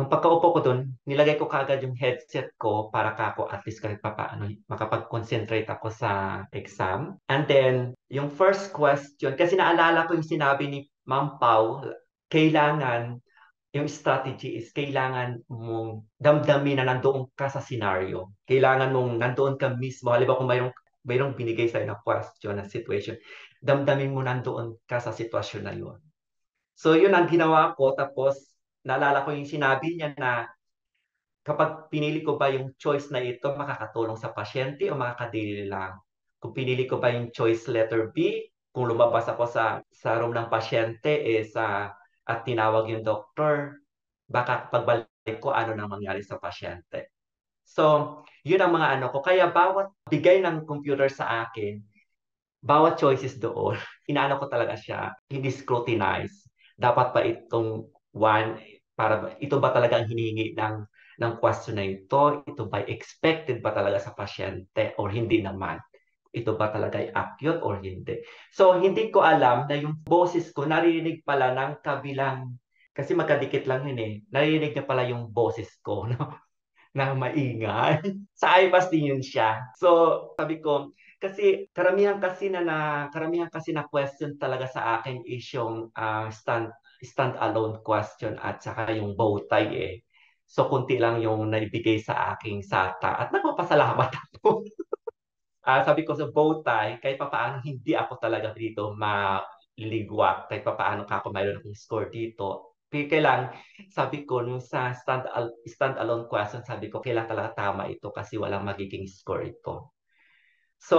Nung pagkaupo ko doon, nilagay ko kaagad yung headset ko para ka ako at least kahit papaano makapag-concentrate ako sa exam. And then, yung first question, kasi naalala ko yung sinabi ni Ma'am Pau, kailangan yung strategy is kailangan mong damdamin na nandoon ka sa scenario. Kailangan mong nandoon ka mismo. Halimbawa kung mayroong, mayroong binigay sa'yo na question, na situation, damdamin mo nandoon ka sa sitwasyon na yun. So yun ang ginawa ko. Tapos naalala ko yung sinabi niya na kapag pinili ko ba yung choice na ito makakatulong sa pasyente o makakadili lang. Kung pinili ko ba yung choice letter B, kung lumabas ako sa, sa room ng pasyente eh, sa, at tinawag yung doktor, baka pagbalik ko ano nang mangyari sa pasyente. So, yun ang mga ano ko. Kaya bawat bigay ng computer sa akin, bawat choices doon, [LAUGHS] inaano ko talaga siya, hindi scrutinize. Dapat pa itong 1 para ito ba talaga ang hinihingi ng ng question na ito? Ito ba expected ba talaga sa pasyente or hindi naman? Ito ba talaga ay acute or hindi? So, hindi ko alam na yung boses ko naririnig pala ng kabilang kasi magkadikit lang yun eh. naririnig niya pala yung boses ko [LAUGHS] no? na maingay. sa IBAS din yun siya. So, sabi ko, kasi karamihan kasi na, na karamihan kasi na question talaga sa akin is yung uh, stand stand-alone question at saka yung bow tie eh. So, kunti lang yung naibigay sa aking SATA. At nagpapasalamat ako. uh, [LAUGHS] sabi ko sa bow tie, kahit paano hindi ako talaga dito maligwa. Kahit paano ka ako mayroon akong score dito. Kaya lang, sabi ko, nung sa stand, stand alone question, sabi ko, kailan talaga tama ito kasi walang magiging score ito. So,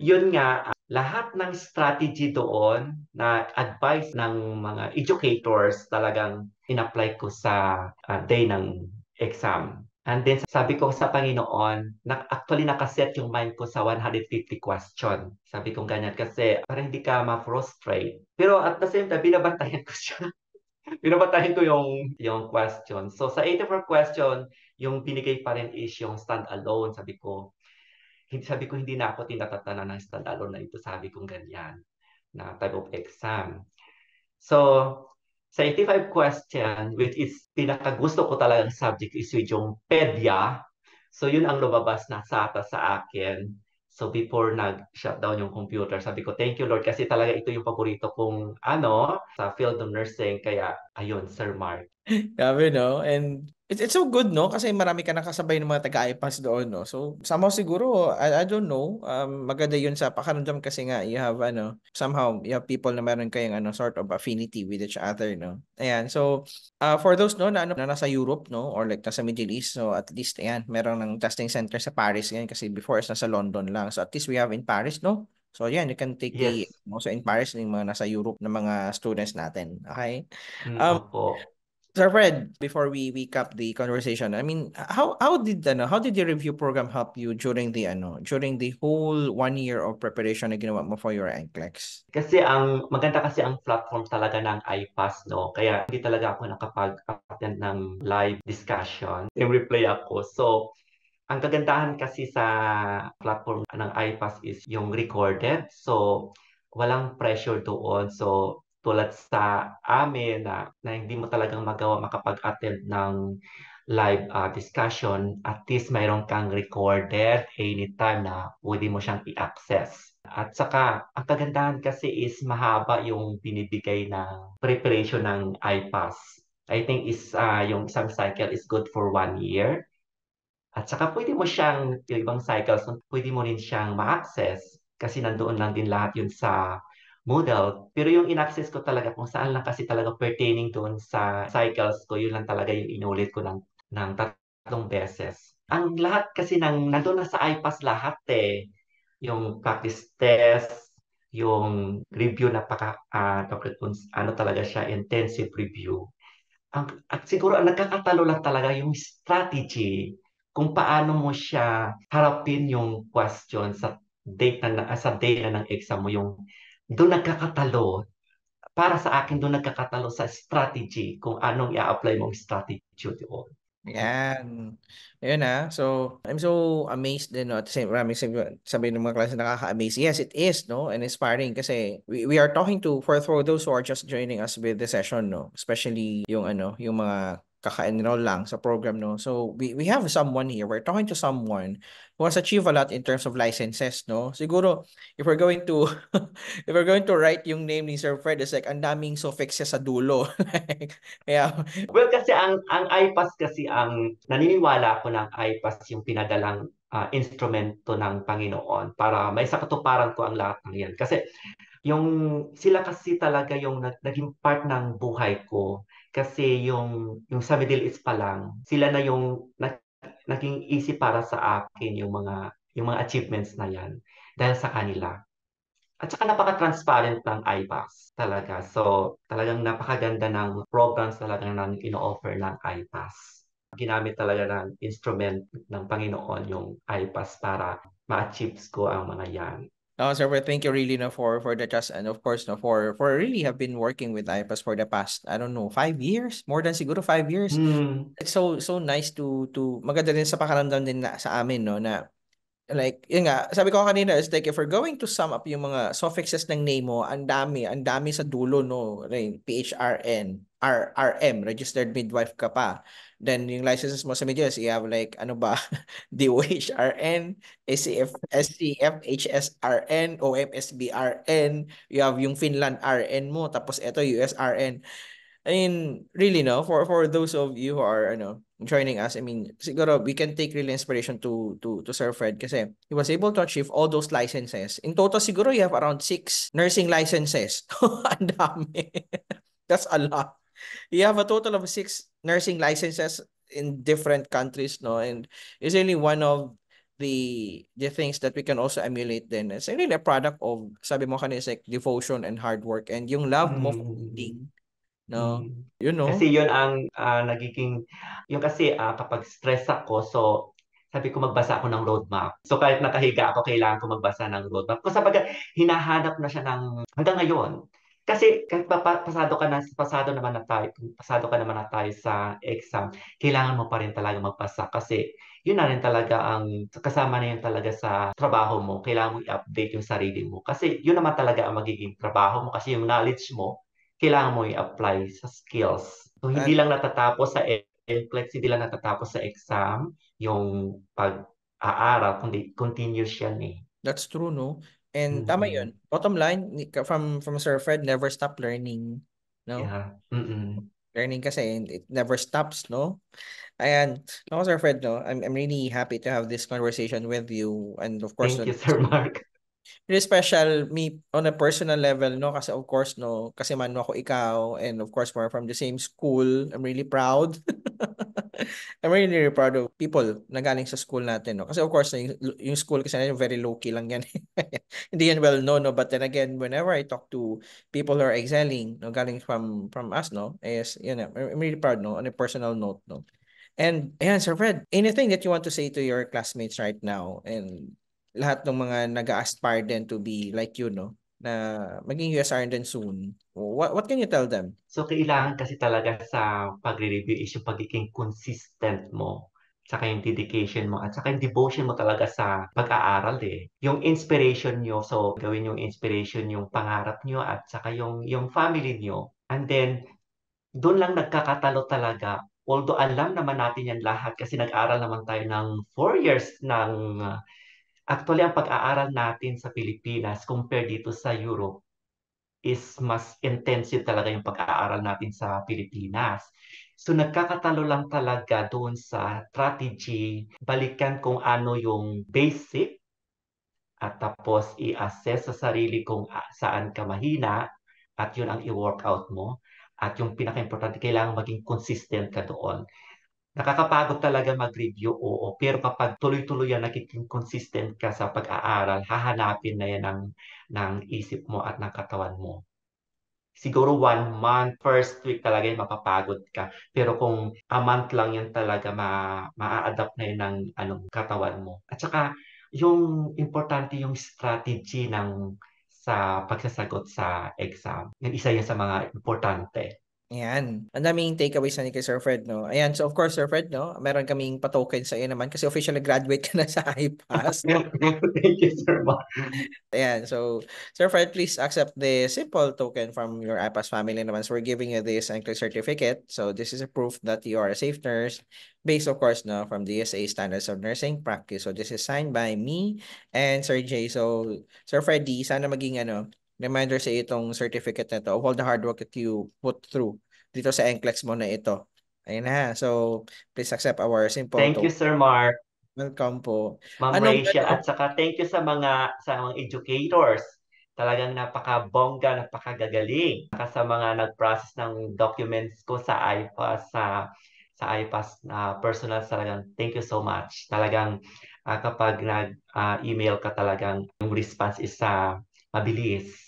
yun nga, lahat ng strategy doon na advice ng mga educators talagang in-apply ko sa uh, day ng exam. And then sabi ko sa Panginoon, na, actually nakaset yung mind ko sa 150 question. Sabi ko ganyan kasi parang hindi ka ma-frustrate. Pero at the same time, binabantayan ko siya. [LAUGHS] binabantayan ko yung, yung question. So sa 84 question, yung binigay pa rin is yung stand alone. Sabi ko, hindi sabi ko hindi na ako tinatatana ng standalone na ito sabi kong ganyan na type of exam. So, sa 85 question, which is pinakagusto ko talaga talagang subject is yung pedia. So, yun ang lumabas na sa ata sa akin. So, before nag-shutdown yung computer, sabi ko, thank you Lord, kasi talaga ito yung paborito kong ano, sa field of nursing. Kaya, ayun, Sir Mark, Grabe, no? And it's, it's so good, no? Kasi marami ka nakasabay ng mga taga-IPAS doon, no? So, somehow siguro, I, I don't know, um, maganda yun sa pakaramdam kasi nga you have, ano, somehow you have people na meron kayong, ano, sort of affinity with each other, no? Ayan, so, uh, for those, no, na, ano, na nasa Europe, no? Or like nasa Middle East, so at least, ayan, meron ng testing center sa Paris ngayon kasi before it's nasa London lang. So, at least we have in Paris, no? So yeah, you can take yes. the also in Paris ng mga nasa Europe na mga students natin. Okay? Mm, um, mm, Sir Fred, before we we up the conversation, I mean, how how did ano, how did the review program help you during the ano, during the whole one year of preparation na ginawa mo for your NCLEX? Kasi ang maganda kasi ang platform talaga ng iPass, no? Kaya hindi talaga ako nakapag-attend ng live discussion. I-replay ako. So, ang kagandahan kasi sa platform ng iPass is yung recorded. So, walang pressure doon. So, tulad sa amin na, na hindi mo talagang magawa makapag-attend ng live uh, discussion, at least mayroon kang recorded anytime na pwede mo siyang i-access. At saka, ang kagandahan kasi is mahaba yung binibigay na preparation ng iPass. I think is uh, yung isang cycle is good for one year. At saka pwede mo siyang, yung ibang cycles, pwede mo rin siyang ma-access kasi nandoon lang din lahat yun sa model. Pero yung in-access ko talaga kung saan lang kasi talaga pertaining doon sa cycles ko, yun lang talaga yung inulit ko ng, ng tatlong beses. Ang lahat kasi nang nandun na sa iPass lahat eh. Yung practice test, yung review na paka, uh, ano talaga siya, intensive review. Ang, at siguro ang nagkakatalo lang talaga yung strategy kung paano mo siya harapin yung question sa date na, sa day na ng exam mo yung doon nagkakatalo, para sa akin doon nagkakatalo sa strategy, kung anong i-apply mong strategy doon. Yan. Ayun ah. So, I'm so amazed din, no? At the same, maraming sabi, sabi ng mga klase nakaka-amaze. Yes, it is, no? And inspiring kasi we, we are talking to, for, for those who are just joining us with the session, no? Especially yung ano, yung mga kaka-enroll lang sa program no so we we have someone here we're talking to someone who has achieved a lot in terms of licenses no siguro if we're going to [LAUGHS] if we're going to write yung name ni Sir Fred is like ang daming suffix siya sa dulo [LAUGHS] yeah well kasi ang ang IPAS kasi ang naniniwala ko ng IPAS yung pinadalang uh, instrumento ng Panginoon para may sakatuparan ko ang lahat ng yan kasi yung sila kasi talaga yung naging part ng buhay ko kasi yung, yung sa Middle East pa lang, sila na yung na, naging easy para sa akin yung mga yung mga achievements na yan dahil sa kanila. At saka napaka-transparent ng IPAS talaga. So, talagang napakaganda ng programs talaga na ino-offer ng IPAS. Ginamit talaga ng instrument ng Panginoon yung IPAS para ma-achieve ko ang mga yan. No, sir, well, thank you really no, for for the trust and of course no for for really have been working with IPAS for the past I don't know five years more than siguro five years. Mm. So so nice to to maganda din sa pakaramdam din na, sa amin no na like yun nga sabi ko kanina is like if we're going to sum up yung mga suffixes ng name mo ang dami ang dami sa dulo no like PHRN RRM registered midwife ka pa Then yung licenses mo sa medyas, you have like ano ba, [LAUGHS] DOHRN, SCF, SCF, HSRN, OMSBRN, you have yung Finland RN mo, tapos ito USRN. I mean, really no, for for those of you who are ano, joining us, I mean, siguro we can take really inspiration to to to Sir Fred kasi he was able to achieve all those licenses. In total siguro you have around six nursing licenses. [LAUGHS] Ang dami. That's a lot you have a total of six nursing licenses in different countries, no? And it's really one of the the things that we can also emulate then. It's really a product of, sabi mo kanina, it's like devotion and hard work and yung love mm. mo for reading. Mm-hmm. No, mm. you know. Kasi yun ang uh, nagiging, yung kasi uh, kapag stress ako, so sabi ko magbasa ako ng roadmap. So kahit nakahiga ako, kailangan ko magbasa ng roadmap. Kasi pag hinahanap na siya ng, hanggang ngayon, kasi kahit pasado ka na, pasado naman na tayo, pasado ka naman na tayo sa exam, kailangan mo pa rin talaga magpasa kasi yun na rin talaga ang kasama na yun talaga sa trabaho mo. Kailangan mo i-update yung sarili mo kasi yun naman talaga ang magiging trabaho mo kasi yung knowledge mo, kailangan mo i-apply sa skills. So, hindi lang natatapos sa NCLEX, hindi lang natatapos sa exam yung pag-aaral, kundi continuous yan eh. That's true, no? And mm-hmm. tama 'yun. Bottom line from from Sir Fred, never stop learning, no? Yeah. Mm-mm. Learning kasi it never stops, no? Ayan. No, Sir Fred, no. I'm I'm really happy to have this conversation with you and of course Thank you, Sir Mark. Really special me on a personal level, no? Kasi of course, no, kasi man ako ikaw and of course we're from the same school. I'm really proud. [LAUGHS] [LAUGHS] I'm really proud of people na galing sa school natin. No? Kasi of course, yung, yung school kasi natin very low-key lang yan. [LAUGHS] Hindi yan well known. No? But then again, whenever I talk to people who are excelling, no, galing from from us, no, is, you know, I'm really proud no? on a personal note. No? And ayan, Sir Fred, anything that you want to say to your classmates right now and lahat ng mga nag-aspire din to be like you, no? na maging USR din soon. What, what can you tell them? So, kailangan kasi talaga sa pagre-review is yung pagiging consistent mo tsaka yung dedication mo at tsaka yung devotion mo talaga sa pag-aaral eh. Yung inspiration nyo, so gawin yung inspiration yung pangarap nyo at tsaka yung, yung family nyo. And then, doon lang nagkakatalo talaga. Although alam naman natin yan lahat kasi nag aaral naman tayo ng 4 years ng Actually, ang pag-aaral natin sa Pilipinas compare dito sa Europe is mas intensive talaga yung pag-aaral natin sa Pilipinas. So nagkakatalo lang talaga doon sa strategy, balikan kung ano yung basic at tapos i-assess sa sarili kung ah, saan ka mahina at yun ang i-workout mo. At yung pinaka-importante, kailangan maging consistent ka doon. Nakakapagod talaga mag-review, oo. Pero kapag tuloy-tuloy yan, nagiging consistent ka sa pag-aaral, hahanapin na yan ng, ng isip mo at ng katawan mo. Siguro one month, first week talaga yan, mapapagod ka. Pero kung a month lang yan talaga, ma ma-adapt na yan ng anong, katawan mo. At saka, yung importante yung strategy ng sa pagsasagot sa exam. Yan isa yan sa mga importante. Ayan. Ang daming takeaways na ni kay Sir Fred, no? Ayan, so of course, Sir Fred, no? Meron kaming patoken sa iyo naman kasi official na graduate ka na sa IPAS. [LAUGHS] Thank you, Sir Mark. Ayan, so Sir Fred, please accept the simple token from your IPAS family naman. So we're giving you this ankle certificate. So this is a proof that you are a safe nurse based, of course, no, from DSA Standards of Nursing Practice. So this is signed by me and Sir Jay. So, Sir Freddy, sana maging ano, reminder sa itong certificate na ito of all the hard work that you put through dito sa NCLEX mo na ito. Ayun na. So, please accept our simple. Thank you, Sir Mark. Welcome po. Ma'am Anong at saka thank you sa mga sa mga educators. Talagang napaka-bongga, napakabongga, napakagagaling. Saka sa mga nag-process ng documents ko sa IPAS, sa sa IPAS na uh, personal talagang thank you so much. Talagang uh, kapag nag-email ah, uh, ka talagang yung response is uh, mabilis.